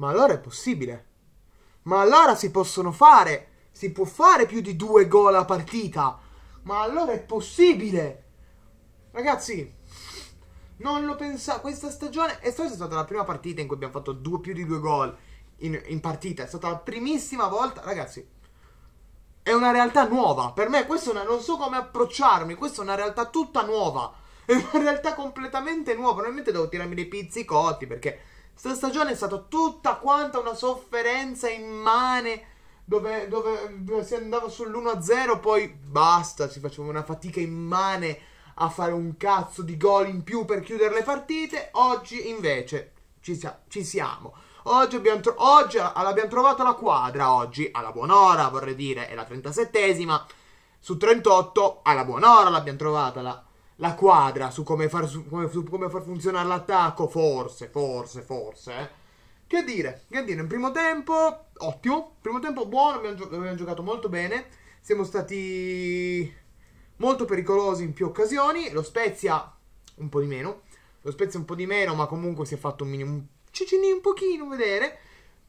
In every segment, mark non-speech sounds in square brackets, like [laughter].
Ma allora è possibile. Ma allora si possono fare. Si può fare più di due gol a partita. Ma allora è possibile. Ragazzi, non lo pensavo. Questa stagione è stata la prima partita in cui abbiamo fatto due, più di due gol in, in partita. È stata la primissima volta. Ragazzi, è una realtà nuova. Per me questa è una... non so come approcciarmi. Questa è una realtà tutta nuova. È una [laughs] realtà completamente nuova. Probabilmente devo tirarmi dei pizzicotti perché questa stagione è stata tutta quanta una sofferenza immane dove, dove si andava sull'1-0, poi basta, si faceva una fatica immane a fare un cazzo di gol in più per chiudere le partite. Oggi invece ci, sia, ci siamo. Oggi, abbiamo, tro- oggi abbiamo trovato la quadra, oggi alla buon'ora vorrei dire, è la 37esima, su 38 alla buon'ora l'abbiamo trovata la la quadra su come far, su, come, su come far funzionare l'attacco, forse, forse, forse. Eh. Che dire, che dire, in primo tempo ottimo, primo tempo buono, abbiamo, gio- abbiamo giocato molto bene, siamo stati molto pericolosi in più occasioni, lo Spezia un po' di meno, lo Spezia un po' di meno, ma comunque si è fatto un minimo, un cicino, un pochino vedere,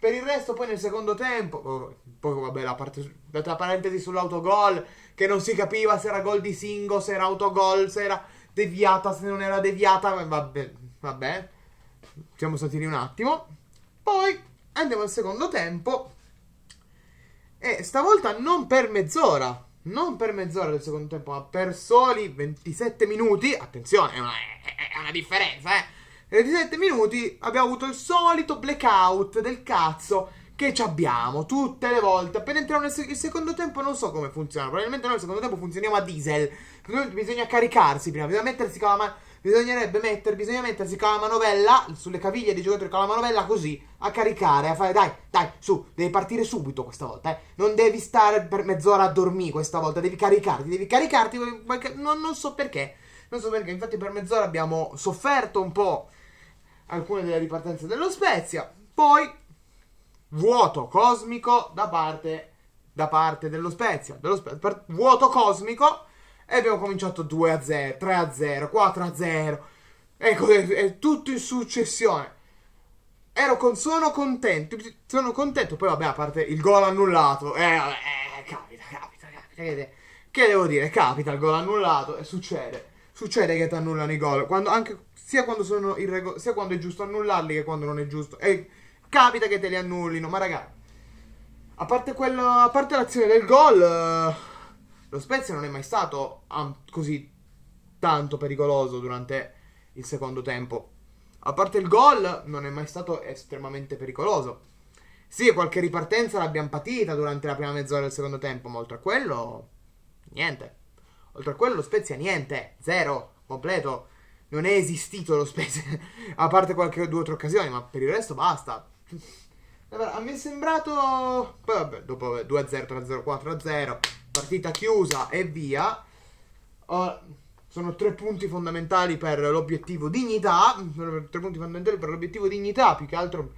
per il resto, poi nel secondo tempo, oh, poi vabbè, la, parte, la parentesi sull'autogol, che non si capiva se era gol di Singo, se era autogol, se era deviata, se non era deviata, vabbè, vabbè, siamo stati lì un attimo. Poi andiamo al secondo tempo, e stavolta non per mezz'ora, non per mezz'ora del secondo tempo, ma per soli 27 minuti. Attenzione, è una, è una differenza, eh e 17 minuti abbiamo avuto il solito blackout del cazzo che ci abbiamo tutte le volte. Appena entriamo nel se- secondo tempo non so come funziona, probabilmente noi nel secondo tempo funzioniamo a diesel. Bisogna caricarsi prima, bisogna mettersi con la mano bisognerebbe metter, bisogna mettersi con la manovella sulle caviglie dei giocatori con la manovella così a caricare, a fare dai, dai, su, devi partire subito questa volta, eh. Non devi stare per mezz'ora a dormire questa volta, devi caricarti, devi caricarti, non, non so perché, non so perché, infatti per mezz'ora abbiamo sofferto un po' alcune delle ripartenze dello Spezia. Poi vuoto cosmico da parte, da parte dello Spezia. Dello Spezia per, vuoto cosmico e abbiamo cominciato 2 a 0, 3 a 0, 4 a 0. Ecco, è, è tutto in successione. Ero con, sono contento, sono contento. Poi vabbè, a parte il gol annullato. Eh, eh capita, capita, capita. Che, che devo dire? Capita il gol annullato e succede. Succede che ti annullano i gol. Quando anche sia quando, irrego- sia quando è giusto annullarli che quando non è giusto. E capita che te li annullino, ma raga, a parte, quello, a parte l'azione del gol, eh, lo Spezia non è mai stato um, così tanto pericoloso durante il secondo tempo. A parte il gol, non è mai stato estremamente pericoloso. Sì, qualche ripartenza l'abbiamo patita durante la prima mezz'ora del secondo tempo, ma oltre a quello, niente. Oltre a quello, lo Spezia, niente. Zero, completo non è esistito lo Spezia, [laughs] a parte qualche due o tre occasioni, ma per il resto basta. A me è sembrato, poi vabbè, dopo 2-0, 3-0, 4-0, partita chiusa e via. Oh, sono tre punti fondamentali per l'obiettivo dignità, sono tre punti fondamentali per l'obiettivo dignità, più che altro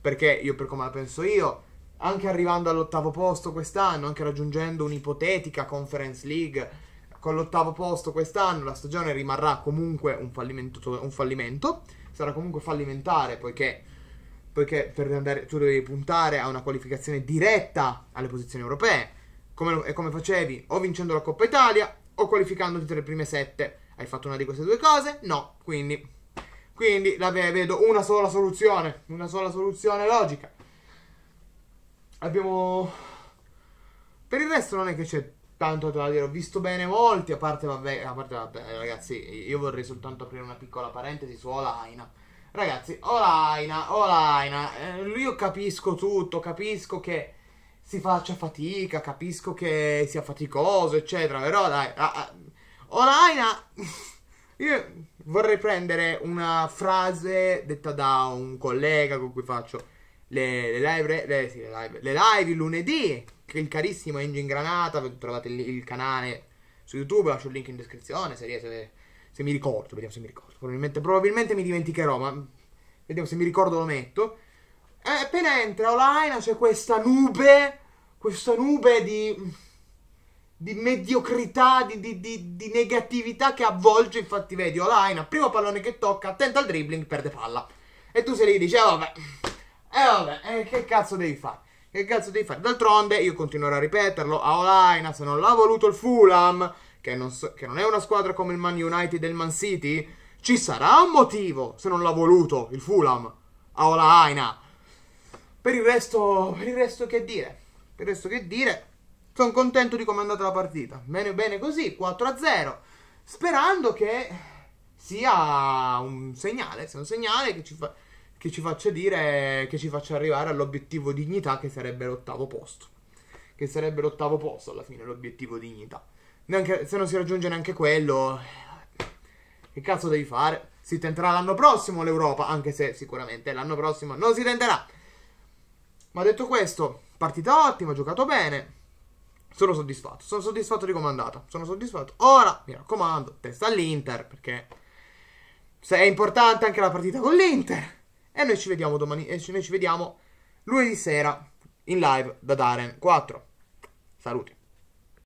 perché io per come la penso io, anche arrivando all'ottavo posto quest'anno, anche raggiungendo un'ipotetica Conference League con l'ottavo posto quest'anno la stagione rimarrà comunque un fallimento, un fallimento. sarà comunque fallimentare poiché, poiché andare, tu devi puntare a una qualificazione diretta alle posizioni europee come, e come facevi o vincendo la Coppa Italia o qualificandoti tra le prime sette hai fatto una di queste due cose? No, quindi, quindi la vedo una sola soluzione, una sola soluzione logica. Abbiamo... Per il resto non è che c'è tanto da dire, ho visto bene molti, a parte, vabbè, a parte vabbè, ragazzi, io vorrei soltanto aprire una piccola parentesi su Olaina. Ragazzi, Olaina, Olaina, eh, io capisco tutto, capisco che si faccia fatica, capisco che sia faticoso, eccetera, però dai, a, a, Olaina, [laughs] io vorrei prendere una frase detta da un collega con cui faccio le, le live, le, sì, le live, le live lunedì, il carissimo Engine Granata, trovate il, il, canale su YouTube, lascio il link in descrizione, se, se, se mi ricordo, vediamo se mi ricordo, probabilmente, probabilmente mi dimenticherò, ma vediamo se mi ricordo lo metto. E eh, appena entra online c'è questa nube, questa nube di di mediocrità, di, di, di, di, negatività che avvolge infatti vedi online, primo pallone che tocca, attento al dribbling, perde palla. E tu se lì dici, eh vabbè, eh vabbè, eh, che cazzo devi fare? Che cazzo devi fare? D'altronde io continuerò a ripeterlo, a Olaina se non l'ha voluto il Fulham, che non, so, che non è una squadra come il Man United e il Man City, ci sarà un motivo se non l'ha voluto il Fulham, a Olaina. Per il resto, per il resto che dire? Per il resto che dire? Sono contento di come è andata la partita. Bene bene così, 4-0. Sperando che sia un segnale, sia un segnale che ci fa che ci faccia dire, che ci faccia arrivare all'obiettivo dignità che sarebbe l'ottavo posto. Che sarebbe l'ottavo posto alla fine, l'obiettivo dignità. Neanche, se non si raggiunge neanche quello, eh, che cazzo devi fare? Si tenterà l'anno prossimo l'Europa, anche se sicuramente l'anno prossimo non si tenterà. Ma detto questo, partita ottima, giocato bene. Sono soddisfatto, sono soddisfatto di come è andata. Sono soddisfatto. Ora, mi raccomando, testa all'Inter, perché se è importante anche la partita con l'Inter. E noi ci vediamo domani. E noi ci vediamo lunedì sera in live da Daren 4. Saluti.